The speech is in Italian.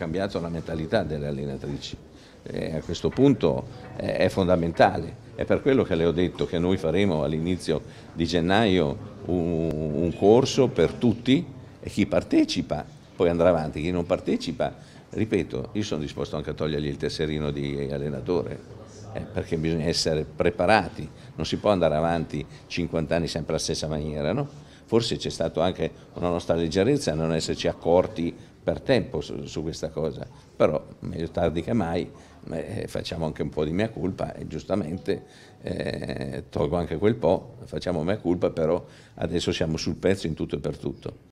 cambiato la mentalità delle allenatrici. E eh, a questo punto eh, è fondamentale. È per quello che le ho detto che noi faremo all'inizio di gennaio un, corso per tutti e chi partecipa poi andrà avanti, chi non partecipa, ripeto, io sono disposto anche a togliergli il tesserino di allenatore. Eh, perché bisogna essere preparati, non si può andare avanti 50 anni sempre alla stessa maniera, no? forse c'è stata anche una nostra leggerezza a non esserci accorti per tempo su, su, questa cosa, però meglio tardi che mai, eh, facciamo anche un po' di mia colpa e giustamente eh, tolgo anche quel po', facciamo mia colpa, però adesso siamo sul pezzo in tutto e per tutto.